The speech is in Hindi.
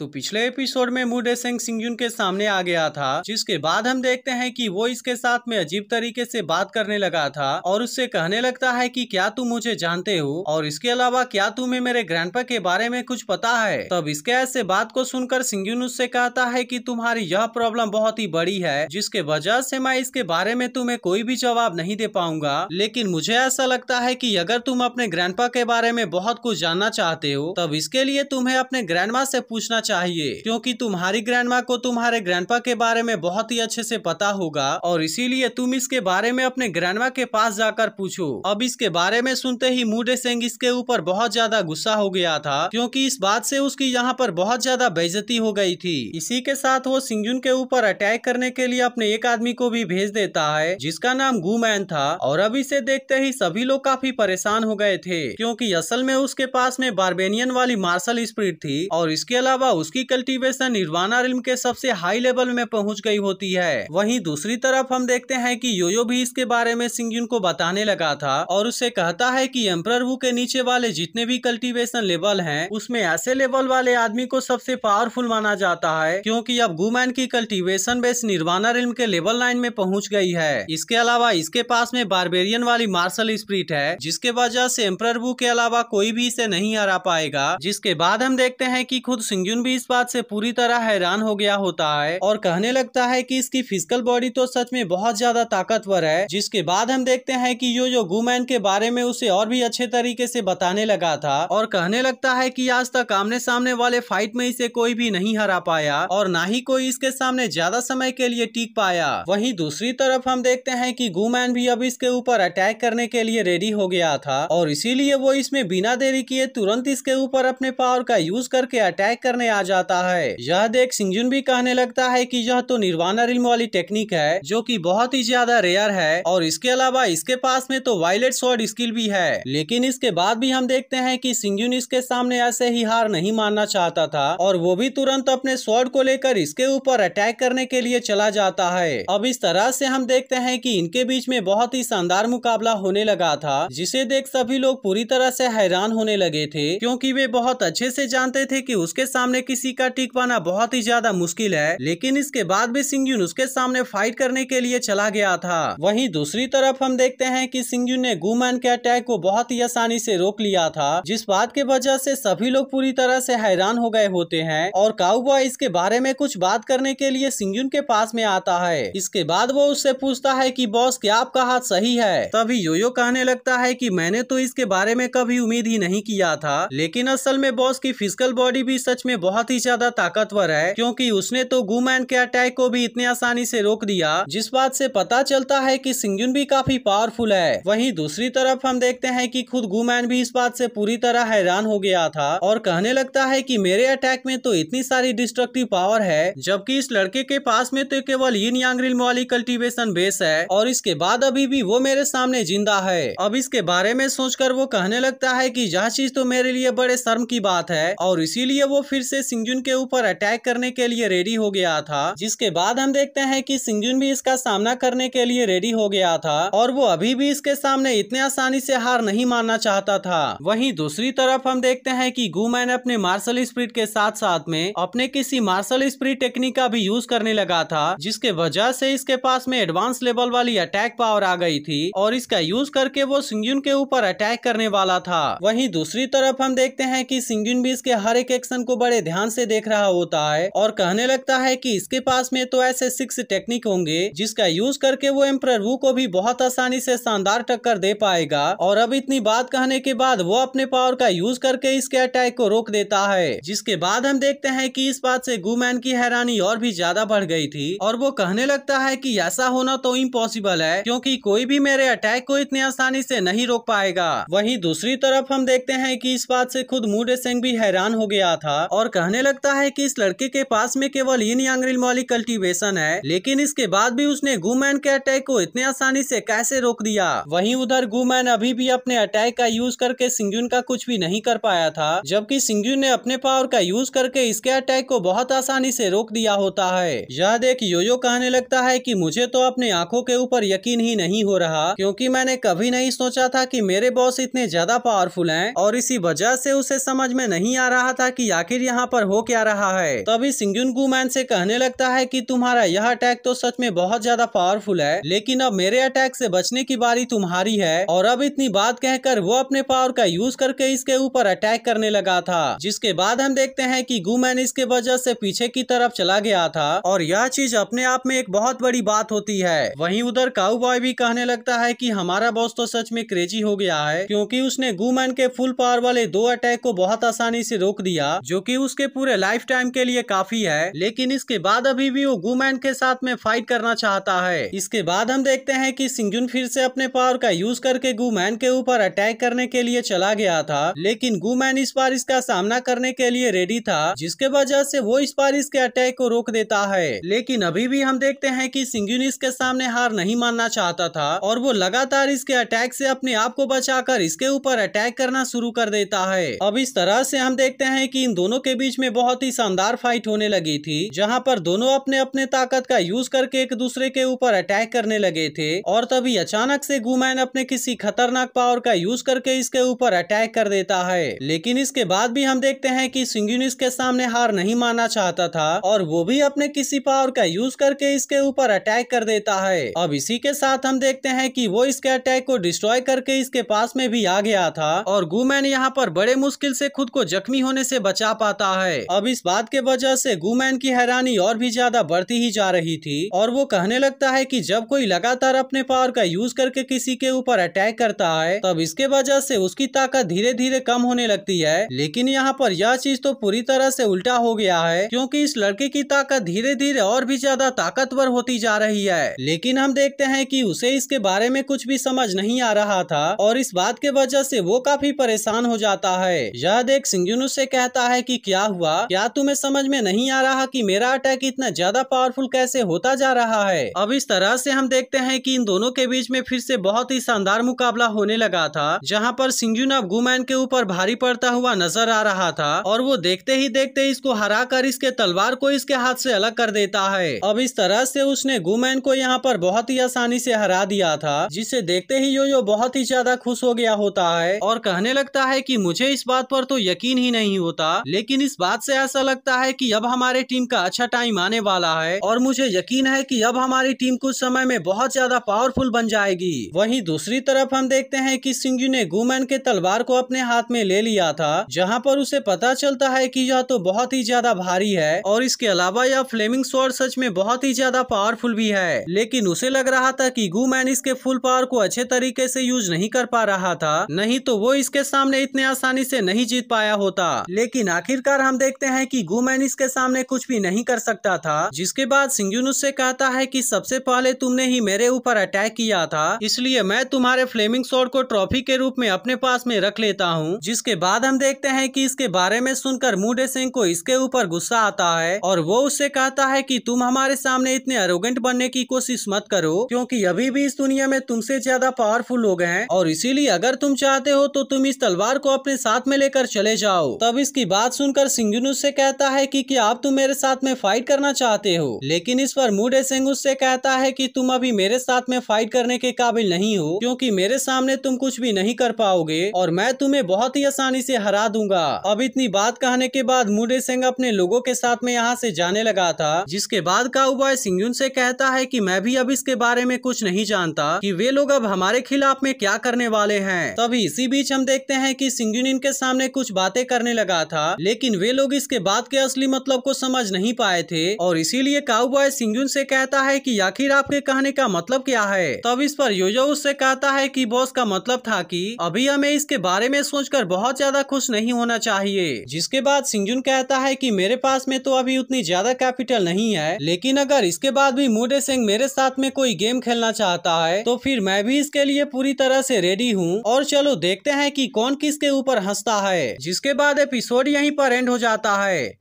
तो पिछले एपिसोड में मूडे सेंग सिंह के सामने आ गया था जिसके बाद हम देखते हैं कि वो इसके साथ में अजीब तरीके से बात करने लगा था और उससे कहने लगता है कि क्या तुम मुझे जानते हो और इसके अलावा क्या तुम्हें मेरे ग्रैंडपा के बारे में कुछ पता है तब इसके ऐसे बात को सुनकर सिंह उससे कहता है की तुम्हारी यह प्रॉब्लम बहुत ही बड़ी है जिसके वजह से मैं इसके बारे में तुम्हे कोई भी जवाब नहीं दे पाऊंगा लेकिन मुझे ऐसा लगता है की अगर तुम अपने ग्रैंड के बारे में बहुत कुछ जानना चाहते हो तब इसके लिए तुम्हें अपने ग्रैंड से पूछना चाहिए क्योंकि तुम्हारी ग्रैंड माँ को तुम्हारे ग्रैंडपा के बारे में बहुत ही अच्छे से पता होगा और इसीलिए तुम इसके बारे में अपने ग्रैंड के पास जाकर पूछो अब इसके बारे में सुनते ही मूडे सिंह इसके ऊपर बहुत ज्यादा गुस्सा हो गया था क्यूँकी इस बात ऐसी उसकी यहाँ पर बहुत ज्यादा बेजती हो गयी थी इसी के साथ वो सिंगजुन के ऊपर अटैक करने के लिए अपने एक आदमी को भी भेज देता है जिसका नाम गुमैन था और अब इसे देखते ही सभी लोग काफी परेशान हो गए थे क्योंकि असल में उसके पास में बार्बेनियन वाली मार्शल स्प्रिट थी और इसके अलावा अलावा उसकी कल्टीवेशन निर्वाणा रिल्म के सबसे हाई लेवल में पहुंच गई होती है वहीं दूसरी तरफ हम देखते हैं कि योयो भी इसके बारे में सिंगयुन को बताने लगा था और उसे कहता है कि एम्प्रर वू के नीचे वाले जितने भी कल्टीवेशन लेवल हैं उसमें ऐसे लेवल वाले आदमी को सबसे पावरफुल माना जाता है क्योंकि अब गुमैन की कल्टीवेशन बेस निर्वाणा रिल्म के लेवल नाइन में पहुंच गई है इसके अलावा इसके पास में बारबेरियन वाली मार्शल स्प्रिट है जिसके वजह से एम्प्रर वू के अलावा कोई भी इसे नहीं हरा पाएगा जिसके बाद हम देखते हैं की खुद सिंगयुन अर्जुन भी इस बात से पूरी तरह हैरान हो गया होता है और कहने लगता है कि इसकी फिजिकल बॉडी तो सच में बहुत ज्यादा ताकतवर है जिसके बाद हम देखते हैं कि यो यो गुमैन के बारे में उसे और भी अच्छे तरीके से बताने लगा था और कहने लगता है कि आज तक आमने सामने वाले फाइट में इसे कोई भी नहीं हरा पाया और ना ही कोई इसके सामने ज्यादा समय के लिए टीक पाया वही दूसरी तरफ हम देखते हैं की गुमैन भी अब इसके ऊपर अटैक करने के लिए रेडी हो गया था और इसीलिए वो इसमें बिना देरी किए तुरंत इसके ऊपर अपने पावर का यूज करके अटैक करने आ जाता है यह देख सिंजुन भी कहने लगता है की यह तो निर्वाणा रिल्म वाली टेक्निक है जो की बहुत ही ज्यादा रेयर है और इसके अलावा इसके पास में तो वायलेट स्वॉर्ड स्किल भी है लेकिन इसके बाद भी हम देखते हैं कि सिंजुन इसके सामने ऐसे ही हार नहीं मानना चाहता था और वो भी तुरंत अपने स्वॉर्ड को लेकर इसके ऊपर अटैक करने के लिए चला जाता है अब इस तरह से हम देखते हैं कि इनके बीच में बहुत ही शानदार मुकाबला होने लगा था जिसे देख सभी लोग पूरी तरह से हैरान होने लगे थे क्योंकि वे बहुत अच्छे से जानते थे कि उसके सामने से किसी का टिक पाना बहुत ही ज्यादा मुश्किल है लेकिन इसके बाद भी सिंगयून उसके सामने फाइट करने के लिए चला गया था वही दूसरी तरफ हम देखते हैं की सिंगयून ने गुमैन के अटैक को बहुत ही आसानी से रोक लिया था जिस बात के वजह से सभी लोग पूरी तरह से हैरान हो गए होते हैं और काउबॉय इसके बारे में कुछ बात करने के लिए सिंगयून के पास में आता है इसके बाद वो उससे पूछता है कि बॉस क्या आपका हाथ सही है तभी योयो कहने लगता है कि मैंने तो इसके बारे में कभी उम्मीद ही नहीं किया था लेकिन असल में बॉस की फिजिकल बॉडी भी सच में बहुत ही ज्यादा ताकतवर है क्योंकि उसने तो गुमैन के अटैक को भी इतने आसानी से रोक दिया जिस बात से पता चलता है कि सिंगुन भी काफी पावरफुल है वहीं दूसरी तरफ हम देखते हैं कि खुद गुमैन भी इस बात से पूरी तरह हैरान हो गया था और कहने लगता है कि मेरे अटैक में तो इतनी सारी डिस्ट्रक्टिव पावर है जबकि इस लड़के के पास में तो केवल इन यांग्रिल वाली कल्टिवेशन बेस है और इसके बाद अभी भी वो मेरे सामने जिंदा है अब इसके बारे में सोचकर वो कहने लगता है कि यह चीज तो मेरे लिए बड़े शर्म की बात है और इसीलिए वो फिर से सिंगजुन के ऊपर अटैक करने के लिए रेडी हो गया था जिसके बाद हम देखते हैं कि सिंगजुन भी इसका सामना करने के लिए रेडी हो गया था और वो अभी भी इसके सामने इतने आसानी से हार नहीं मानना चाहता था वहीं दूसरी तरफ हम देखते हैं कि गुमैन अपने मार्शल स्प्रिट के साथ साथ में अपने किसी मार्शल स्प्रिट टेक्निक का भी यूज करने लगा था जिसके वजह से इसके पास में एडवांस लेवल वाली अटैक पावर आ गई थी और इसका यूज करके वो सिंगजुन के ऊपर अटैक करने वाला था वही दूसरी तरफ हम देखते हैं की सिंगजुन भी इसके हर एक एक्शन को बड़े ध्यान से देख रहा होता है और कहने लगता है कि इसके पास में तो ऐसे सिक्स टेक्निक होंगे जिसका यूज करके वो एम्प्रर वू को भी बहुत आसानी से शानदार टक्कर दे पाएगा और अब इतनी बात कहने के बाद वो अपने पावर का यूज करके इसके अटैक को रोक देता है जिसके बाद हम देखते हैं की इस बात से गुमैन की हैरानी और भी ज्यादा बढ़ गई थी और वो कहने लगता है की ऐसा होना तो इम्पोसिबल है क्यूँकी कोई भी मेरे अटैक को इतनी आसानी से नहीं रोक पाएगा वही दूसरी तरफ हम देखते हैं कि इस बात से खुद मूडे सिंह भी हैरान हो गया था और कहने लगता है कि इस लड़के के पास में केवल इन यांग्रिल वाली कल्टीवेशन है लेकिन इसके बाद भी उसने गुमैन के अटैक को इतने आसानी से कैसे रोक दिया वहीं उधर गुमैन अभी भी अपने अटैक का यूज करके सिंगुन का कुछ भी नहीं कर पाया था जबकि सिंगुन ने अपने पावर का यूज करके इसके अटैक को बहुत आसानी से रोक दिया होता है यह देख योयो कहने लगता है की मुझे तो अपने आँखों के ऊपर यकीन ही नहीं हो रहा क्यूँकी मैंने कभी नहीं सोचा था की मेरे बॉस इतने ज्यादा पावरफुल है और इसी वजह ऐसी उसे समझ में नहीं आ रहा था की आखिर यहाँ पर हो क्या रहा है तभी सिंगुन गुमैन से कहने लगता है कि तुम्हारा यह अटैक तो सच में बहुत ज्यादा पावरफुल है लेकिन अब मेरे अटैक से बचने की बारी तुम्हारी है और अब इतनी बात कहकर वो अपने पावर का यूज करके इसके ऊपर अटैक करने लगा था जिसके बाद हम देखते हैं कि गुमैन इसके वजह से पीछे की तरफ चला गया था और यह चीज अपने आप में एक बहुत बड़ी बात होती है वही उधर बॉय भी कहने लगता है की हमारा बॉस तो सच में क्रेजी हो गया है क्यूँकी उसने गुमैन के फुल पावर वाले दो अटैक को बहुत आसानी से रोक दिया जो की उस उसके पूरे लाइफ टाइम के लिए काफी है लेकिन इसके बाद अभी भी वो गुमैन के साथ में फाइट करना चाहता है इसके बाद हम देखते हैं कि सिंगजुन फिर से अपने पावर का यूज करके गुमैन के ऊपर अटैक करने के लिए चला गया था लेकिन गुमैन इस बार इसका सामना करने के लिए रेडी था जिसके वजह से वो इस बार इसके अटैक को रोक देता है लेकिन अभी भी हम देखते हैं की सिंगजुन इसके सामने हार नहीं मानना चाहता था और वो लगातार इसके अटैक ऐसी अपने आप को बचा इसके ऊपर अटैक करना शुरू कर देता है अब इस तरह से हम देखते हैं कि इन दोनों के बीच में बहुत ही शानदार फाइट होने लगी थी जहां पर दोनों अपने अपने ताकत का यूज करके एक दूसरे के ऊपर अटैक करने लगे थे और तभी अचानक से गुमैन अपने किसी खतरनाक पावर का यूज करके इसके ऊपर अटैक कर देता है लेकिन इसके बाद भी हम देखते हैं कि सिंगुन इसके सामने हार नहीं माना चाहता था और वो भी अपने किसी पावर का यूज करके इसके ऊपर अटैक कर देता है अब इसी के साथ हम देखते हैं कि वो इसके अटैक को डिस्ट्रॉय करके इसके पास में भी आ गया था और गुमैन यहाँ पर बड़े मुश्किल से खुद को जख्मी होने से बचा पाता रहा है अब इस बात के वजह से गुमैन की हैरानी और भी ज्यादा बढ़ती ही जा रही थी और वो कहने लगता है कि जब कोई लगातार अपने पावर का यूज करके किसी के ऊपर अटैक करता है तब इसके वजह से उसकी ताकत धीरे धीरे कम होने लगती है लेकिन यहाँ पर यह चीज तो पूरी तरह से उल्टा हो गया है क्योंकि इस लड़के की ताकत धीरे धीरे और भी ज्यादा ताकतवर होती जा रही है लेकिन हम देखते हैं कि उसे इसके बारे में कुछ भी समझ नहीं आ रहा था और इस बात के वजह से वो काफी परेशान हो जाता है यह देख सिंगुनु से कहता है कि क्या क्या हुआ क्या तुम्हें समझ में नहीं आ रहा कि मेरा अटैक इतना ज्यादा पावरफुल कैसे होता जा रहा है अब इस तरह से हम देखते हैं कि इन दोनों के बीच में फिर से बहुत ही शानदार मुकाबला होने लगा था जहाँ पर सिंजुन अब गुमैन के ऊपर भारी पड़ता हुआ नजर आ रहा था और वो देखते ही देखते इसको हरा कर इसके तलवार को इसके हाथ से अलग कर देता है अब इस तरह से उसने गुमैन को यहाँ पर बहुत ही आसानी से हरा दिया था जिसे देखते ही यो यो बहुत ही ज्यादा खुश हो गया होता है और कहने लगता है कि मुझे इस बात पर तो यकीन ही नहीं होता लेकिन इस बात से ऐसा लगता है कि अब हमारे टीम का अच्छा टाइम आने वाला है और मुझे यकीन है कि अब हमारी टीम कुछ समय में बहुत ज्यादा पावरफुल बन जाएगी वहीं दूसरी तरफ हम देखते हैं कि सिंगू ने गुमैन के तलवार को अपने हाथ में ले लिया था जहाँ पर उसे पता चलता है की यह तो बहुत ही ज्यादा भारी है और इसके अलावा यह फ्लेमिंग स्वर सच में बहुत ही ज्यादा पावरफुल भी है लेकिन उसे लग रहा था की गुमैन इसके फुल पावर को अच्छे तरीके से यूज नहीं कर पा रहा था नहीं तो वो इसके सामने इतने आसानी से नहीं जीत पाया होता लेकिन आखिरकार पर हम देखते हैं कि गुमैन इसके सामने कुछ भी नहीं कर सकता था जिसके बाद सिंगुनुस से कहता है कि सबसे पहले तुमने ही मेरे ऊपर अटैक किया था इसलिए मैं तुम्हारे फ्लेमिंग शॉट को ट्रॉफी के रूप में अपने पास में रख लेता हूँ जिसके बाद हम देखते हैं की इसके बारे में सुनकर मूडे सिंह को इसके ऊपर गुस्सा आता है और वो उससे कहता है की तुम हमारे सामने इतने अरोगेंट बनने की कोशिश मत करो क्यूँकी अभी भी इस दुनिया में तुमसे ज्यादा पावरफुल लोग हैं और इसीलिए अगर तुम चाहते हो तो तुम इस तलवार को अपने साथ में लेकर चले जाओ तब इसकी बात सुनकर सिंगुनू उससे कहता है कि, क्या आप तुम तो मेरे साथ में फाइट करना चाहते हो लेकिन इस पर मूडे सिंह उससे कहता है कि तुम अभी मेरे साथ में फाइट करने के काबिल नहीं हो क्योंकि मेरे सामने तुम कुछ भी नहीं कर पाओगे और मैं तुम्हें बहुत ही आसानी से हरा दूंगा अब इतनी बात कहने के बाद मुडे सिंह अपने लोगो के साथ में यहाँ ऐसी जाने लगा था जिसके बाद काउबॉय सिंगुन से कहता है की मैं भी अब इसके बारे में कुछ नहीं जानता की वे लोग अब हमारे खिलाफ में क्या करने वाले है तभी इसी बीच हम देखते हैं की सिंगुन इनके सामने कुछ बातें करने लगा था लेकिन वे लोग इसके बाद के असली मतलब को समझ नहीं पाए थे और इसीलिए काउबॉय सिंगुन से कहता है कि आखिर आपके कहने का मतलब क्या है तब इस पर योजो उससे कहता है कि बॉस का मतलब था कि अभी हमें इसके बारे में सोचकर बहुत ज्यादा खुश नहीं होना चाहिए जिसके बाद सिंगुन कहता है की मेरे पास में तो अभी उतनी ज्यादा कैपिटल नहीं है लेकिन अगर इसके बाद भी मुडे सिंह मेरे साथ में कोई गेम खेलना चाहता है तो फिर मैं भी इसके लिए पूरी तरह ऐसी रेडी हूँ और चलो देखते हैं की कौन किसके ऊपर हंसता है जिसके बाद एपिसोड यहीं पर हो जाता है